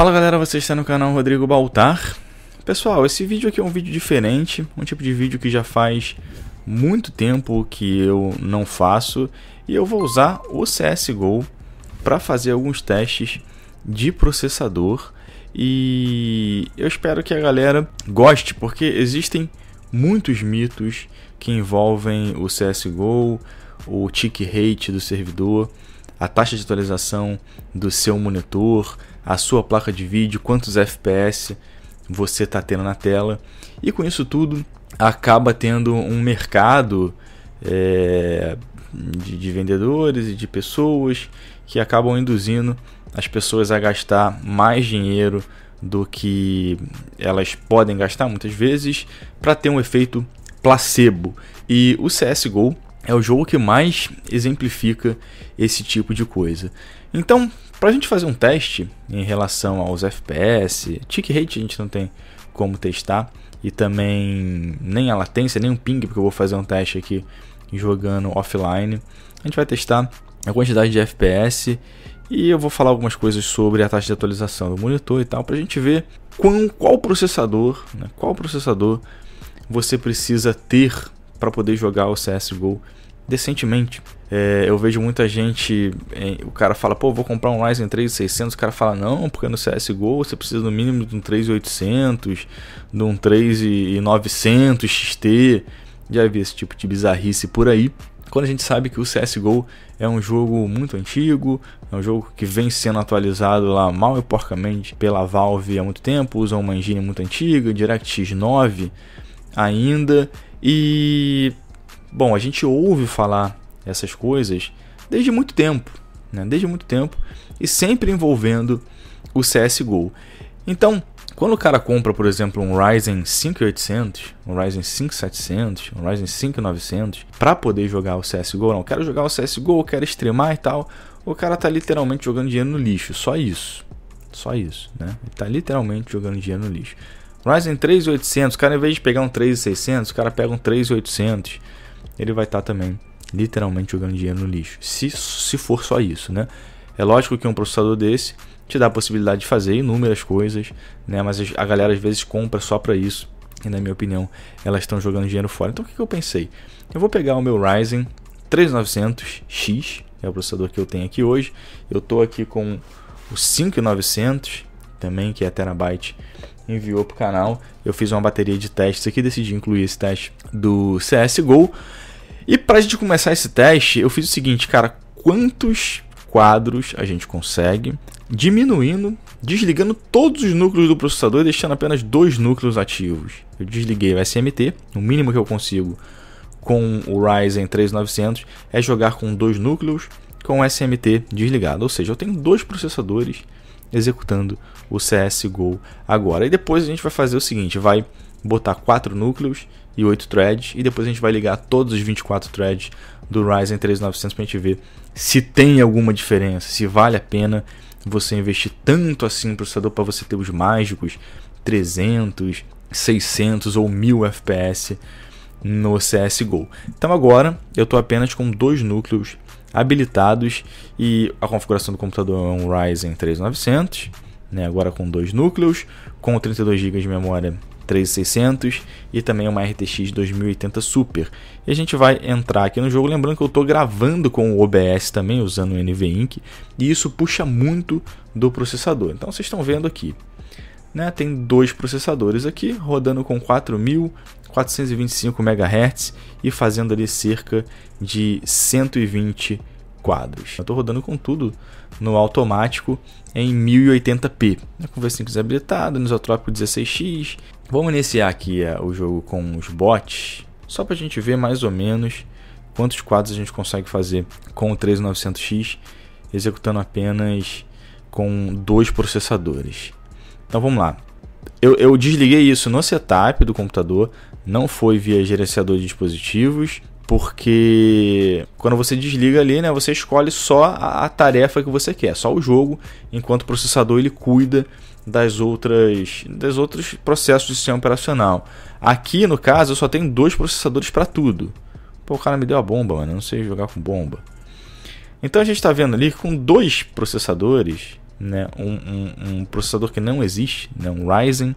Fala galera, você está no canal Rodrigo Baltar. Pessoal, esse vídeo aqui é um vídeo diferente, um tipo de vídeo que já faz muito tempo que eu não faço e eu vou usar o CSGO para fazer alguns testes de processador e eu espero que a galera goste, porque existem muitos mitos que envolvem o CSGO, o tick rate do servidor, a taxa de atualização do seu monitor, a sua placa de vídeo, quantos FPS você está tendo na tela. E com isso tudo, acaba tendo um mercado é, de, de vendedores e de pessoas que acabam induzindo as pessoas a gastar mais dinheiro do que elas podem gastar muitas vezes para ter um efeito placebo. E o CSGO é o jogo que mais exemplifica esse tipo de coisa. Então, a gente fazer um teste em relação aos FPS, tick rate a gente não tem como testar e também nem a latência, nem o ping, porque eu vou fazer um teste aqui jogando offline. A gente vai testar a quantidade de FPS e eu vou falar algumas coisas sobre a taxa de atualização do monitor e tal, para a gente ver qual processador, né, qual processador você precisa ter para poder jogar o CSGO decentemente. É, eu vejo muita gente, é, o cara fala, pô, vou comprar um Ryzen 3600, o cara fala, não, porque no CSGO você precisa no mínimo de um 3800, de um 3900 XT, já vi esse tipo de bizarrice por aí. Quando a gente sabe que o CSGO é um jogo muito antigo, é um jogo que vem sendo atualizado lá mal e porcamente pela Valve há muito tempo, usa uma engine muito antiga, DirectX 9 ainda, e Bom, a gente ouve falar essas coisas desde muito tempo, né? desde muito tempo, e sempre envolvendo o CSGO. Então, quando o cara compra, por exemplo, um Ryzen 5800, um Ryzen 5700, um Ryzen 5900, para poder jogar o CSGO, não, quero jogar o CSGO, quero streamar e tal, o cara tá literalmente jogando dinheiro no lixo, só isso. Só isso, né? Ele tá literalmente jogando dinheiro no lixo. Ryzen 3800, o cara em vez de pegar um 3600, o cara pega um 3800 ele vai estar tá também literalmente jogando dinheiro no lixo. Se, se for só isso, né? É lógico que um processador desse te dá a possibilidade de fazer inúmeras coisas, né? Mas a galera às vezes compra só para isso. E na minha opinião, elas estão jogando dinheiro fora. Então o que, que eu pensei? Eu vou pegar o meu Ryzen 3900X, é o processador que eu tenho aqui hoje. Eu estou aqui com o 5900 também, que é terabyte, enviou para o canal. Eu fiz uma bateria de testes aqui, decidi incluir esse teste do CSGO. E pra gente começar esse teste, eu fiz o seguinte, cara, quantos quadros a gente consegue diminuindo, desligando todos os núcleos do processador e deixando apenas dois núcleos ativos. Eu desliguei o SMT, o mínimo que eu consigo com o Ryzen 3900 é jogar com dois núcleos com o SMT desligado, ou seja, eu tenho dois processadores executando o CSGO agora. E depois a gente vai fazer o seguinte, vai botar quatro núcleos e 8 threads. E depois a gente vai ligar todos os 24 threads do Ryzen 3900 para a gente ver se tem alguma diferença, se vale a pena você investir tanto assim no processador para você ter os mágicos 300, 600 ou 1000 FPS no CSGO. Então agora eu estou apenas com dois núcleos habilitados e a configuração do computador é um Ryzen 3900, né, agora com dois núcleos, com 32 GB de memória 13600 e também uma RTX 2080 Super. E a gente vai entrar aqui no jogo, lembrando que eu estou gravando com o OBS também, usando o NVEnc, e isso puxa muito do processador. Então vocês estão vendo aqui, né? tem dois processadores aqui, rodando com 4425 MHz e fazendo ali cerca de 120 quadros. estou rodando com tudo no automático em 1080p, é com V5 desabilitado, anisotrópico 16x, Vamos iniciar aqui uh, o jogo com os bots, só para a gente ver mais ou menos quantos quadros a gente consegue fazer com o 3900 x executando apenas com dois processadores. Então vamos lá. Eu, eu, desliguei isso no setup do computador, não foi via gerenciador de dispositivos, porque quando você desliga ali, né, você escolhe só a, a tarefa que você quer, só o jogo, enquanto o processador ele cuida das outras das outros processos de sistema operacional. Aqui, no caso, eu só tenho dois processadores para tudo. Pô, o cara me deu a bomba, mano. Eu não sei jogar com bomba. Então a gente está vendo ali com dois processadores, né, um, um, um, processador que não existe, né, um Ryzen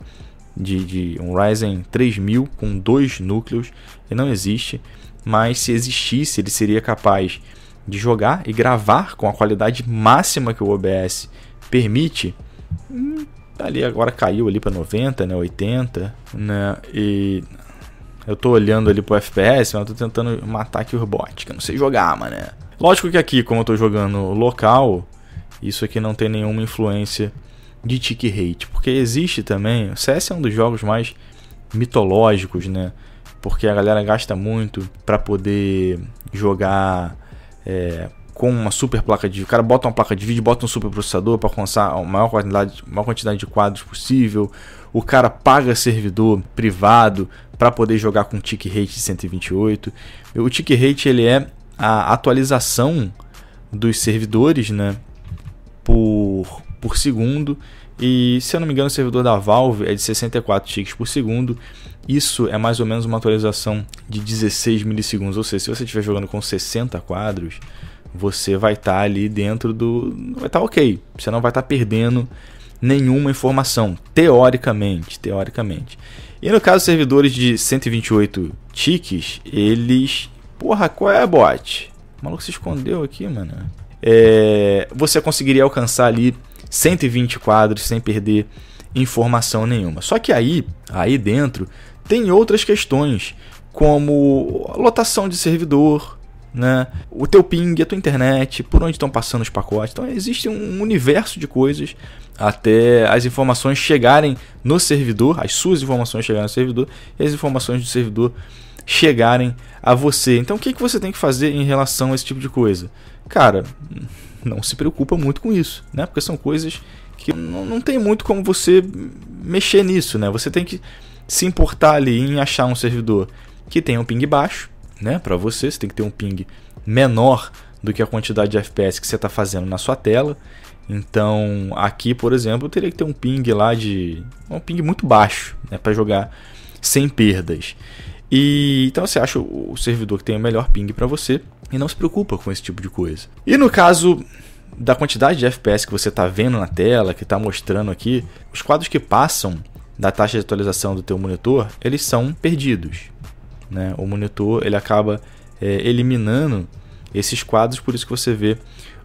de, de um Ryzen 3000 com dois núcleos que não existe, mas se existisse ele seria capaz de jogar e gravar com a qualidade máxima que o OBS permite ali agora caiu ali para 90, né, 80, né? E eu tô olhando ali pro FPS, mas eu tô tentando matar aqui o bots, que eu não sei jogar, mano. Lógico que aqui, como eu tô jogando local, isso aqui não tem nenhuma influência de tick rate, porque existe também, o CS é um dos jogos mais mitológicos, né? Porque a galera gasta muito para poder jogar é, com uma super placa de vídeo. O cara bota uma placa de vídeo, bota um super processador para alcançar a maior quantidade, maior quantidade de quadros possível. O cara paga servidor privado para poder jogar com tick rate de 128. O tick rate ele é a atualização dos servidores, né, por por segundo. E se eu não me engano, o servidor da Valve é de 64 ticks por segundo. Isso é mais ou menos uma atualização de 16 milissegundos. Ou seja, se você estiver jogando com 60 quadros, você vai estar tá ali dentro do. Vai estar tá ok. Você não vai estar tá perdendo nenhuma informação, teoricamente. Teoricamente. E no caso, servidores de 128 tiques, eles. Porra, qual é, a bot? O maluco se escondeu aqui, mano. É... Você conseguiria alcançar ali 120 quadros sem perder informação nenhuma. Só que aí, aí dentro, tem outras questões, como lotação de servidor, né? O teu ping, a tua internet, por onde estão passando os pacotes. Então existe um universo de coisas até as informações chegarem no servidor, as suas informações chegarem no servidor e as informações do servidor chegarem a você. Então o que, que você tem que fazer em relação a esse tipo de coisa? Cara, não se preocupa muito com isso, né? Porque são coisas que não, não tem muito como você mexer nisso, né? Você tem que se importar ali em achar um servidor que tenha um ping baixo né? Para você, você tem que ter um ping menor do que a quantidade de FPS que você está fazendo na sua tela. Então, aqui, por exemplo, eu teria que ter um ping lá de um ping muito baixo, né, para jogar sem perdas. E então você acha o servidor que tem o melhor ping para você e não se preocupa com esse tipo de coisa. E no caso da quantidade de FPS que você está vendo na tela, que está mostrando aqui, os quadros que passam da taxa de atualização do teu monitor, eles são perdidos. Né? O monitor ele acaba é, eliminando esses quadros, por isso que você vê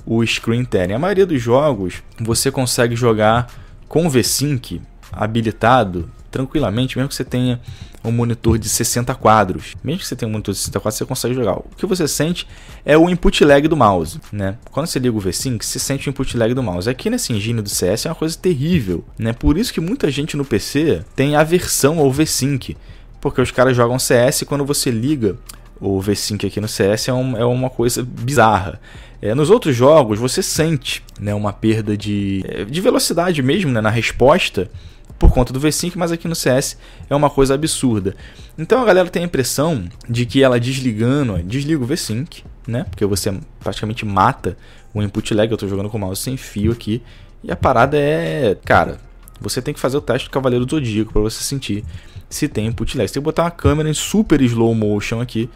o screen tearing. A maioria dos jogos você consegue jogar com VSync habilitado tranquilamente, mesmo que você tenha um monitor de 60 quadros. Mesmo que você tenha um monitor de 60 quadros, você consegue jogar. O que você sente é o input lag do mouse, né? Quando você liga o VSync, você sente o input lag do mouse. Aqui é nesse engine do CS é uma coisa terrível, né? Por isso que muita gente no PC tem aversão ao VSync. Porque os caras jogam CS e quando você liga o V-Sync aqui no CS é, um, é uma coisa bizarra. É, nos outros jogos você sente né, uma perda de, é, de velocidade mesmo né, na resposta por conta do V-Sync, mas aqui no CS é uma coisa absurda. Então a galera tem a impressão de que ela desligando, desliga o V-Sync, né? Porque você praticamente mata o input lag, eu estou jogando com o mouse sem fio aqui. E a parada é, cara, você tem que fazer o teste do Cavaleiro do Zodíaco para você sentir se tem input lag. Você tem que botar uma câmera em super slow motion aqui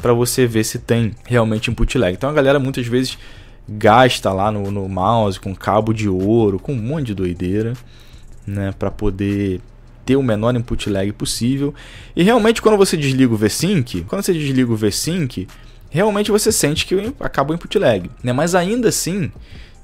para você ver se tem realmente input lag. Então a galera muitas vezes gasta lá no, no mouse com cabo de ouro, com um monte de doideira, né, para poder ter o menor input lag possível. E realmente quando você desliga o VSync, quando você desliga o VSync, realmente você sente que acaba o input lag, né? Mas ainda assim,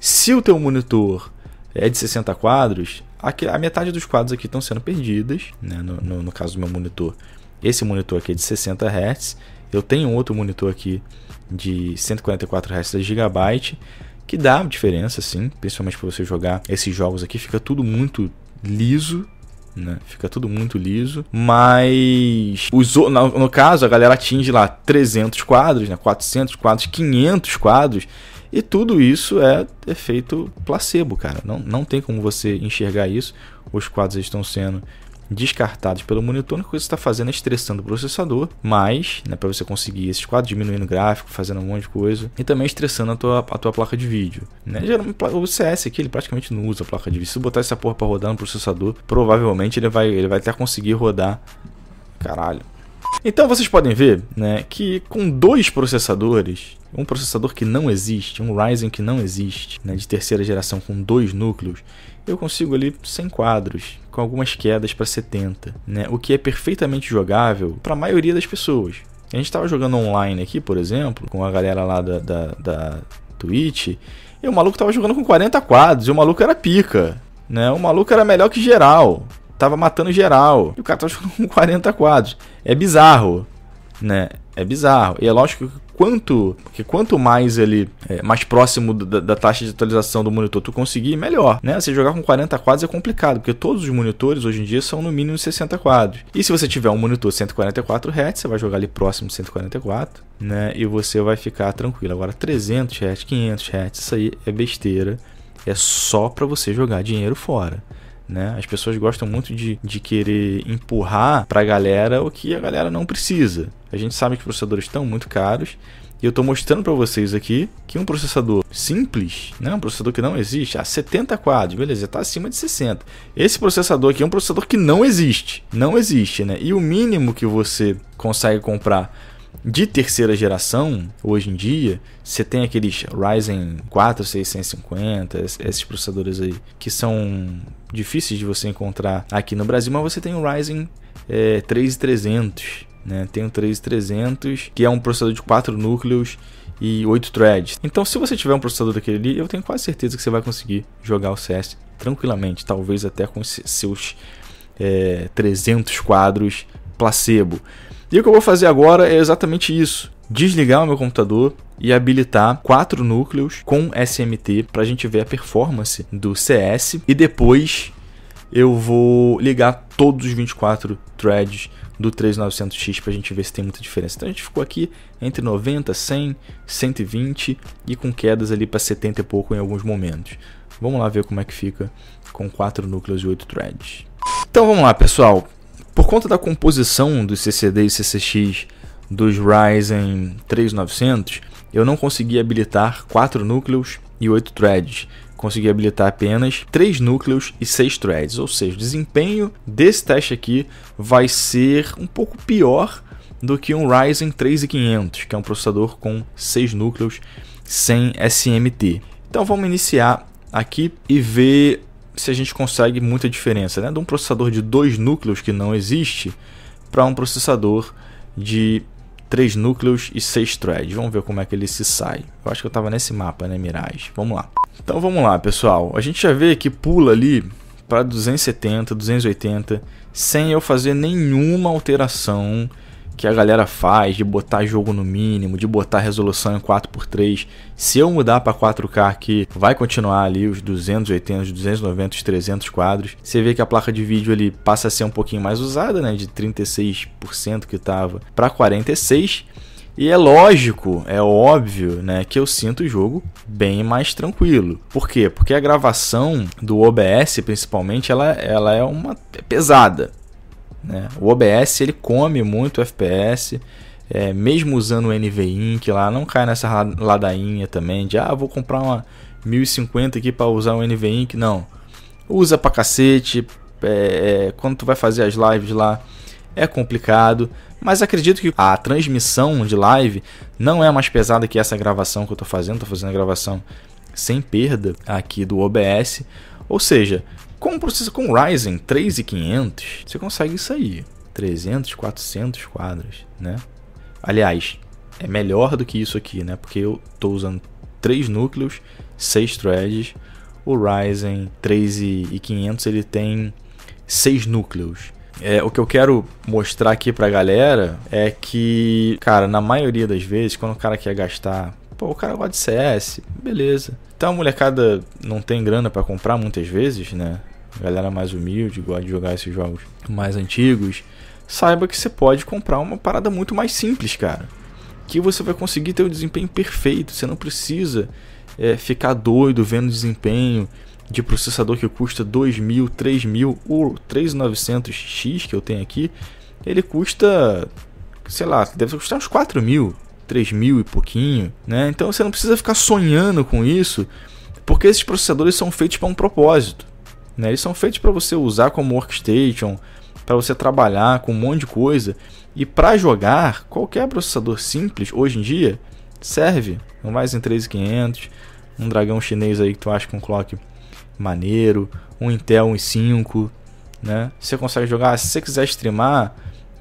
se o teu monitor é de 60 quadros, Aqui, a metade dos quadros aqui estão sendo perdidas, né? No, no, no, caso do meu monitor. Esse monitor aqui é de 60 Hz, eu tenho outro monitor aqui de 144 Hz da Gigabyte, que dá diferença, sim, principalmente para você jogar esses jogos aqui, fica tudo muito liso, né? Fica tudo muito liso, mas os, no, no, caso a galera atinge lá 300 quadros, né? 400 quadros, 500 quadros, e tudo isso é efeito é placebo, cara. Não, não tem como você enxergar isso. Os quadros estão sendo descartados pelo monitor, a única que você está fazendo é estressando o processador, mas, né, para você conseguir esses quadros, diminuindo o gráfico, fazendo um monte de coisa, e também estressando a tua, a tua placa de vídeo. Né? o CS aqui, ele praticamente não usa a placa de vídeo. Se botar essa porra para rodar no processador, provavelmente ele vai, ele vai até conseguir rodar. Caralho. Então vocês podem ver né, que com dois processadores, um processador que não existe, um Ryzen que não existe, né, de terceira geração com dois núcleos, eu consigo ali 100 quadros, com algumas quedas para 70, né, o que é perfeitamente jogável para a maioria das pessoas. A gente estava jogando online aqui, por exemplo, com a galera lá da, da, da Twitch, e o maluco estava jogando com 40 quadros, e o maluco era pica, né, o maluco era melhor que geral tava matando geral. E o cara tava jogando com 40 quadros. É bizarro, né? É bizarro. E é lógico que quanto, que quanto mais ele é, mais próximo da, da, taxa de atualização do monitor tu conseguir, melhor, né? Você jogar com 40 quadros é complicado, porque todos os monitores hoje em dia são no mínimo 60 quadros. E se você tiver um monitor 144 Hz, você vai jogar ali próximo de 144, né? E você vai ficar tranquilo. Agora 300 Hz, 500 Hz, isso aí é besteira. É só para você jogar dinheiro fora né? As pessoas gostam muito de, de querer empurrar para a galera o que a galera não precisa. A gente sabe que processadores estão muito caros e eu estou mostrando para vocês aqui que um processador simples, né, um processador que não existe, a ah, 70 quadros, beleza, está acima de 60. Esse processador aqui é um processador que não existe, não existe, né? E o mínimo que você consegue comprar de terceira geração, hoje em dia, você tem aqueles Ryzen 4 650, esses processadores aí, que são difíceis de você encontrar aqui no Brasil, mas você tem o Ryzen é, 3300, né? Tem o 3300, que é um processador de 4 núcleos e 8 threads. Então, se você tiver um processador daquele ali, eu tenho quase certeza que você vai conseguir jogar o CS tranquilamente, talvez até com seus é, 300 quadros placebo. E o que eu vou fazer agora é exatamente isso. Desligar o meu computador e habilitar quatro núcleos com SMT para a gente ver a performance do CS. E depois eu vou ligar todos os 24 threads do 3900X para a gente ver se tem muita diferença. Então a gente ficou aqui entre 90, 100, 120 e com quedas ali para 70 e pouco em alguns momentos. Vamos lá ver como é que fica com 4 núcleos e 8 threads. Então vamos lá pessoal, por conta da composição dos CCD e CCX dos Ryzen 3900, eu não consegui habilitar 4 núcleos e 8 threads. Consegui habilitar apenas 3 núcleos e 6 threads, ou seja, o desempenho desse teste aqui vai ser um pouco pior do que um Ryzen 3500, que é um processador com 6 núcleos sem SMT. Então vamos iniciar aqui e ver se a gente consegue muita diferença, né? De um processador de dois núcleos que não existe para um processador de três núcleos e seis threads. Vamos ver como é que ele se sai. Eu acho que eu estava nesse mapa, né, Mirage? Vamos lá. Então vamos lá, pessoal. A gente já vê que pula ali para 270, 280, sem eu fazer nenhuma alteração que a galera faz de botar jogo no mínimo, de botar resolução em 4x3. Se eu mudar para 4K que vai continuar ali os 280, 290, 300 quadros, você vê que a placa de vídeo ali passa a ser um pouquinho mais usada, né, de 36% que estava para 46. E é lógico, é óbvio, né, que eu sinto o jogo bem mais tranquilo. Por quê? Porque a gravação do OBS, principalmente, ela, ela é uma é pesada. Né? O OBS ele come muito FPS, é, mesmo usando o NVINC lá, não cai nessa ladainha também de ah, vou comprar uma 1050 aqui para usar o NVINC. Não, usa pra cacete. É, é, quando tu vai fazer as lives lá, é complicado, mas acredito que a transmissão de live não é mais pesada que essa gravação que eu estou fazendo, estou fazendo a gravação sem perda aqui do OBS, ou seja, como precisa com Ryzen 3500, você consegue isso aí. 300, 400 quadros, né? Aliás, é melhor do que isso aqui, né? Porque eu tô usando 3 núcleos, 6 threads. O Ryzen 3500, ele tem 6 núcleos. É, o que eu quero mostrar aqui pra galera é que, cara, na maioria das vezes, quando o cara quer gastar Pô, o cara gosta de CS, beleza. Então a molecada não tem grana para comprar muitas vezes, né? A galera mais humilde gosta de jogar esses jogos mais antigos. Saiba que você pode comprar uma parada muito mais simples, cara. Que você vai conseguir ter o desempenho perfeito. Você não precisa é, ficar doido vendo desempenho de processador que custa 2.000, mil, ou mil. 3900X que eu tenho aqui, ele custa, sei lá, deve custar uns 4.000. mil, 3 mil e pouquinho, né? Então você não precisa ficar sonhando com isso, porque esses processadores são feitos para um propósito, né? Eles são feitos para você usar como workstation, para você trabalhar com um monte de coisa e para jogar qualquer processador simples hoje em dia serve. Um mais em 3500, um dragão chinês aí que tu acha com um clock maneiro, um Intel um i5, né? Você consegue jogar, se você quiser streamar,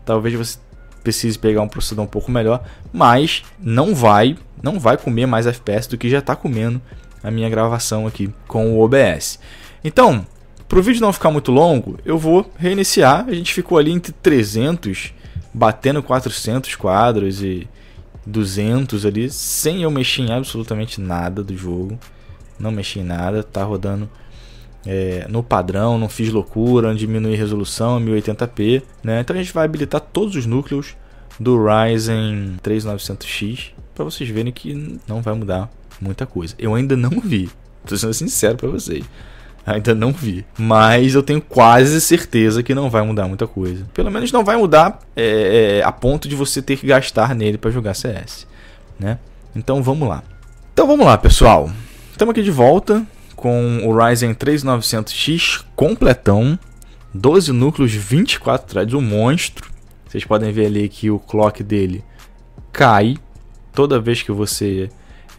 talvez você precise pegar um processador um pouco melhor, mas não vai, não vai comer mais FPS do que já está comendo a minha gravação aqui com o OBS. Então, para o vídeo não ficar muito longo, eu vou reiniciar. A gente ficou ali entre 300, batendo 400 quadros e 200 ali, sem eu mexer em absolutamente nada do jogo. Não mexi em nada, tá rodando é, no padrão, não fiz loucura, não a resolução, 1080p, né? Então a gente vai habilitar todos os núcleos do Ryzen 3900X para vocês verem que não vai mudar muita coisa. Eu ainda não vi, tô sendo sincero para vocês. Ainda não vi. Mas eu tenho quase certeza que não vai mudar muita coisa. Pelo menos não vai mudar é, é a ponto de você ter que gastar nele para jogar CS. Né? Então vamos lá. Então vamos lá, pessoal. Estamos aqui de volta com o Ryzen 3900X completão, 12 núcleos, 24 threads, um monstro. Vocês podem ver ali que o clock dele cai toda vez que você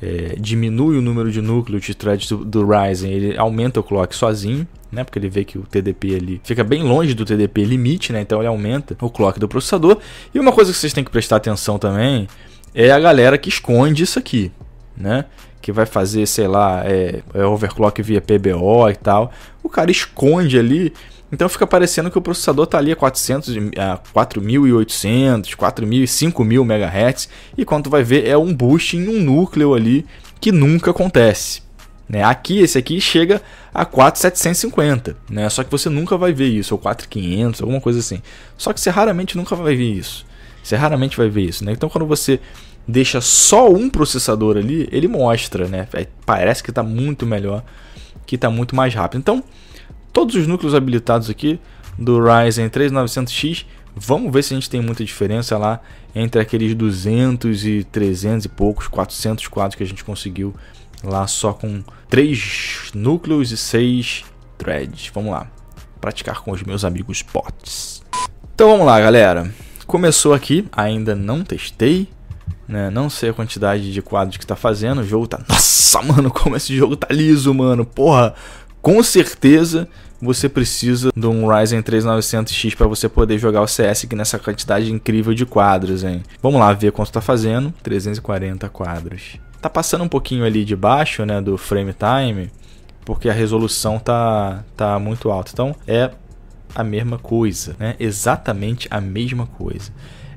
é, diminui o número de núcleos de threads do, do, Ryzen, ele aumenta o clock sozinho, né? Porque ele vê que o TDP ali fica bem longe do TDP limite, né? Então ele aumenta o clock do processador. E uma coisa que vocês têm que prestar atenção também é a galera que esconde isso aqui, né? que vai fazer, sei lá, é, é overclock via PBO e tal, o cara esconde ali então fica parecendo que o processador está ali a 400, a 4800, 4000, 5000 MHz, e quando vai ver é um boost em um núcleo ali que nunca acontece. Né? Aqui, esse aqui chega a 4750, né? só que você nunca vai ver isso, ou 4500, alguma coisa assim. Só que você raramente nunca vai ver isso. Você raramente vai ver isso. Né? Então quando você deixa só um processador ali, ele mostra, né? É, parece que está muito melhor, que está muito mais rápido. Então, todos os núcleos habilitados aqui do Ryzen 3900X, vamos ver se a gente tem muita diferença lá entre aqueles 200 e 300 e poucos, 400 quadros que a gente conseguiu lá só com 3 núcleos e 6 threads. Vamos lá, praticar com os meus amigos bots. Então vamos lá, galera. Começou aqui, ainda não testei, né? Não sei a quantidade de quadros que tá fazendo. O jogo tá. Nossa, mano, como esse jogo tá liso, mano. Porra, com certeza você precisa de um Ryzen 3900X para você poder jogar o CS aqui nessa quantidade incrível de quadros, hein? Vamos lá ver quanto tá fazendo. 340 quadros. Tá passando um pouquinho ali de baixo, né, do frame time, porque a resolução tá tá muito alta. Então é a mesma coisa, né? Exatamente a mesma coisa.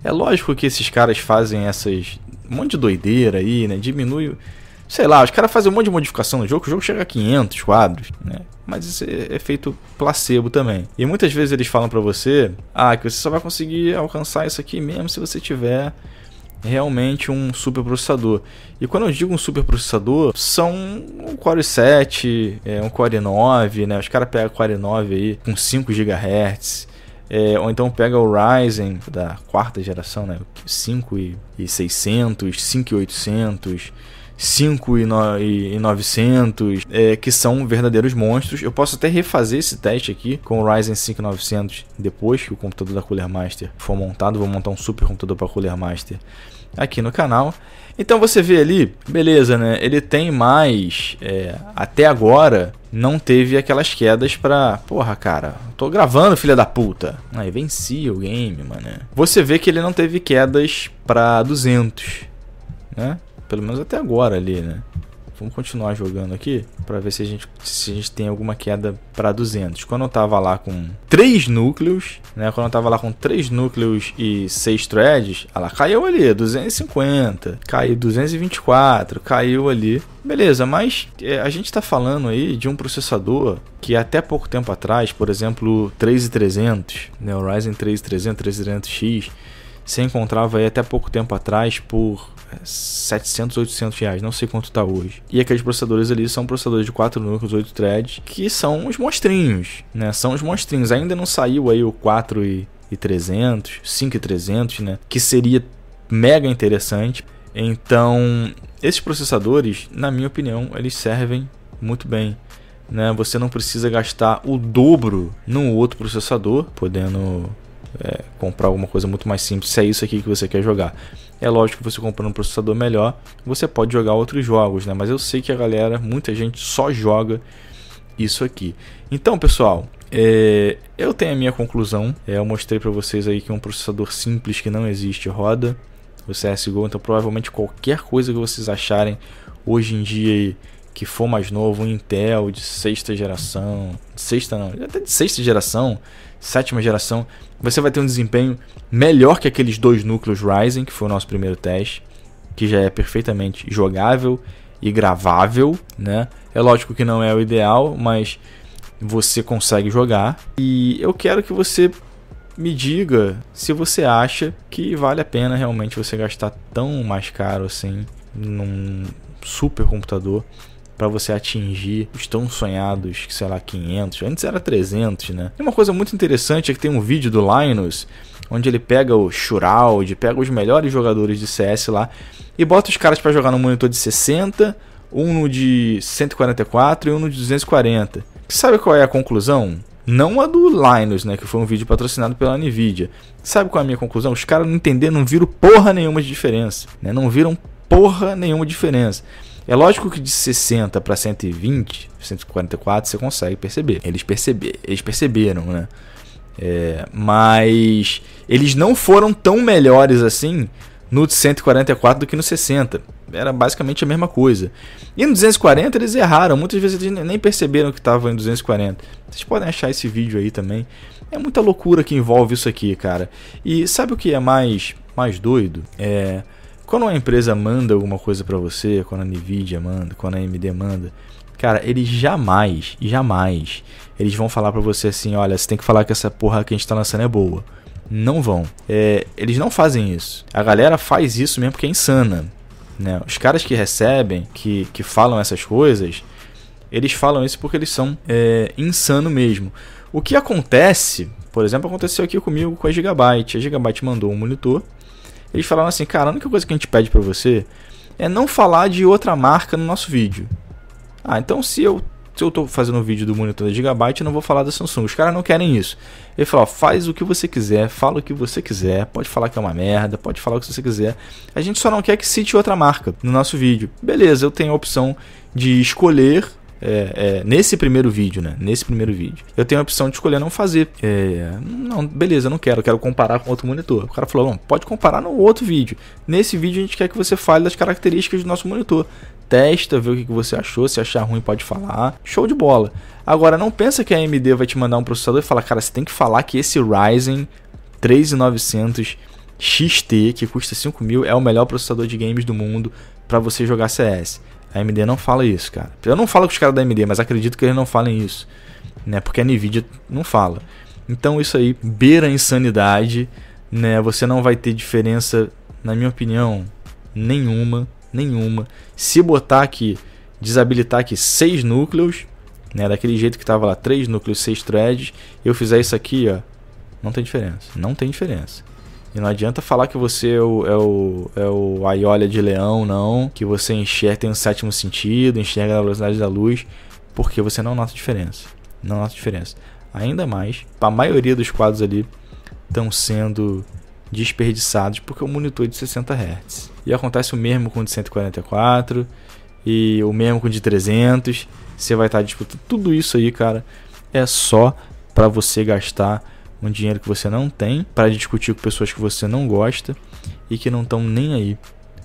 É lógico que esses caras fazem essas. Um monte de doideira aí, né? Diminui. Sei lá, os caras fazem um monte de modificação no jogo, o jogo chega a 500 quadros, né? Mas isso é efeito é placebo também. E muitas vezes eles falam para você, ah, que você só vai conseguir alcançar isso aqui mesmo se você tiver realmente um super processador. E quando eu digo um super processador, são um Core 7, é, um Core 9, né? Os caras pegam Core 9 aí com 5 GHz é, ou então pega o Ryzen da quarta geração, né? 5 e 600, 5 e 800, 5 900, é, que são verdadeiros monstros. Eu posso até refazer esse teste aqui com o Ryzen 5 900 depois que o computador da Cooler Master for montado. Vou montar um super computador para Cooler Master aqui no canal. Então você vê ali, beleza, né? Ele tem mais. É, até agora não teve aquelas quedas pra. Porra, cara, tô gravando, filha da puta. Aí venci o game, mano. Você vê que ele não teve quedas pra 200, né? Pelo menos até agora ali, né? Vamos continuar jogando aqui para ver se a, gente, se a gente tem alguma queda para 200. Quando eu tava lá com 3 núcleos, né? Quando eu tava lá com 3 núcleos e 6 threads, ela caiu ali, 250, caiu 224, caiu ali. Beleza, mas é, a gente tá falando aí de um processador que até pouco tempo atrás, por exemplo, 3300, né? O Ryzen 3300, 3300X, você encontrava aí até pouco tempo atrás por 700, é, 800 reais, não sei quanto tá hoje. E aqueles processadores ali são processadores de 4 núcleos, 8 threads, que são os monstrinhos, né? São os monstrinhos. Ainda não saiu aí o 4 e, e 300, 5 e 300, né? Que seria mega interessante. Então, esses processadores, na minha opinião, eles servem muito bem. Né? Você não precisa gastar o dobro num outro processador, podendo é, comprar alguma coisa muito mais simples, se é isso aqui que você quer jogar. É lógico que você comprando um processador melhor, você pode jogar outros jogos, né? Mas eu sei que a galera, muita gente só joga isso aqui. Então, pessoal, é, eu tenho a minha conclusão. É, eu mostrei para vocês aí que um processador simples que não existe roda o CSGO. Então, provavelmente qualquer coisa que vocês acharem hoje em dia que for mais novo, um Intel de sexta geração, de sexta não, até de sexta geração, sétima geração, você vai ter um desempenho melhor que aqueles dois núcleos Ryzen, que foi o nosso primeiro teste, que já é perfeitamente jogável e gravável, né? É lógico que não é o ideal, mas você consegue jogar. E eu quero que você me diga se você acha que vale a pena realmente você gastar tão mais caro assim num super computador para você atingir os tão sonhados, que sei lá, 500. Antes era 300, né? E uma coisa muito interessante é que tem um vídeo do Linus onde ele pega o Shroud, pega os melhores jogadores de CS lá e bota os caras para jogar no monitor de 60, um no de 144 e um no de 240. Sabe qual é a conclusão? Não a do Linus, né? Que foi um vídeo patrocinado pela Nvidia. Sabe qual é a minha conclusão? Os caras não entenderam, não viram porra nenhuma de diferença. Né? Não viram porra nenhuma diferença. É lógico que de 60 para 120, 144 você consegue perceber. Eles, percebe, eles perceberam, né? É, mas eles não foram tão melhores assim no 144 do que no 60. Era basicamente a mesma coisa. E no 240 eles erraram. Muitas vezes eles nem perceberam que estavam em 240. Vocês podem achar esse vídeo aí também. É muita loucura que envolve isso aqui, cara. E sabe o que é mais, mais doido? É quando uma empresa manda alguma coisa para você, quando a Nvidia manda, quando a AMD manda, cara, eles jamais, jamais, eles vão falar para você assim, olha, você tem que falar que essa porra que a gente tá lançando é boa. Não vão. É, eles não fazem isso. A galera faz isso mesmo porque é insana. Né? Os caras que recebem, que, que falam essas coisas, eles falam isso porque eles são é, insano mesmo. O que acontece, por exemplo, aconteceu aqui comigo com a Gigabyte. A Gigabyte mandou um monitor eles falaram assim, cara, a única coisa que a gente pede para você é não falar de outra marca no nosso vídeo. Ah, então se eu se eu tô fazendo um vídeo do monitor da Gigabyte, eu não vou falar da Samsung. Os caras não querem isso. Ele falou, faz o que você quiser, fala o que você quiser, pode falar que é uma merda, pode falar o que você quiser. A gente só não quer que cite outra marca no nosso vídeo. Beleza, eu tenho a opção de escolher é, é, nesse primeiro vídeo, né? Nesse primeiro vídeo, eu tenho a opção de escolher não fazer. É, não, beleza, não quero, quero comparar com outro monitor. O cara falou, não, pode comparar no outro vídeo. Nesse vídeo a gente quer que você fale das características do nosso monitor. Testa, vê o que você achou, se achar ruim pode falar. Show de bola. Agora, não pensa que a AMD vai te mandar um processador e falar, cara, você tem que falar que esse Ryzen 3900 XT, que custa 5 mil, é o melhor processador de games do mundo para você jogar CS. A AMD não fala isso, cara. Eu não falo com os caras da AMD, mas acredito que eles não falem isso. Né? Porque a Nvidia não fala. Então isso aí beira a insanidade. Né? Você não vai ter diferença, na minha opinião, nenhuma. Nenhuma. Se botar aqui, desabilitar aqui seis núcleos, né? Daquele jeito que tava lá, três núcleos, seis threads. Eu fizer isso aqui, ó. Não tem diferença. Não tem diferença. E não adianta falar que você é o, é o, é o aiolha de leão, não. Que você enxerga, tem um sétimo sentido, enxerga na velocidade da luz. Porque você não nota diferença. Não nota diferença. Ainda mais, a maioria dos quadros ali estão sendo desperdiçados porque o monitor é de 60 Hz. E acontece o mesmo com o de 144 e o mesmo com o de 300. Você vai estar tá disputando tudo isso aí, cara. É só para você gastar um dinheiro que você não tem, para discutir com pessoas que você não gosta e que não estão nem aí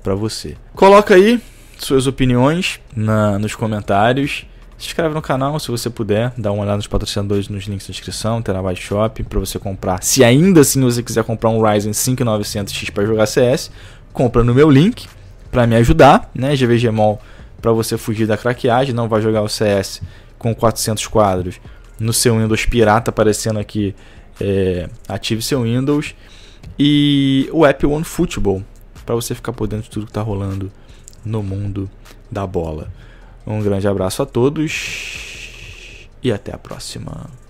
para você. Coloca aí suas opiniões na, nos comentários. Se inscreve no canal se você puder, dá uma olhada nos patrocinadores nos links da descrição Terabyte Shop, para você comprar. Se ainda assim você quiser comprar um Ryzen 5900X para jogar CS, compra no meu link para me ajudar, né? GVGMOL para você fugir da craqueagem, não vai jogar o CS com 400 quadros no seu Windows pirata aparecendo aqui é, ative seu Windows e o app One Football para você ficar por dentro de tudo que está rolando no mundo da bola. Um grande abraço a todos e até a próxima.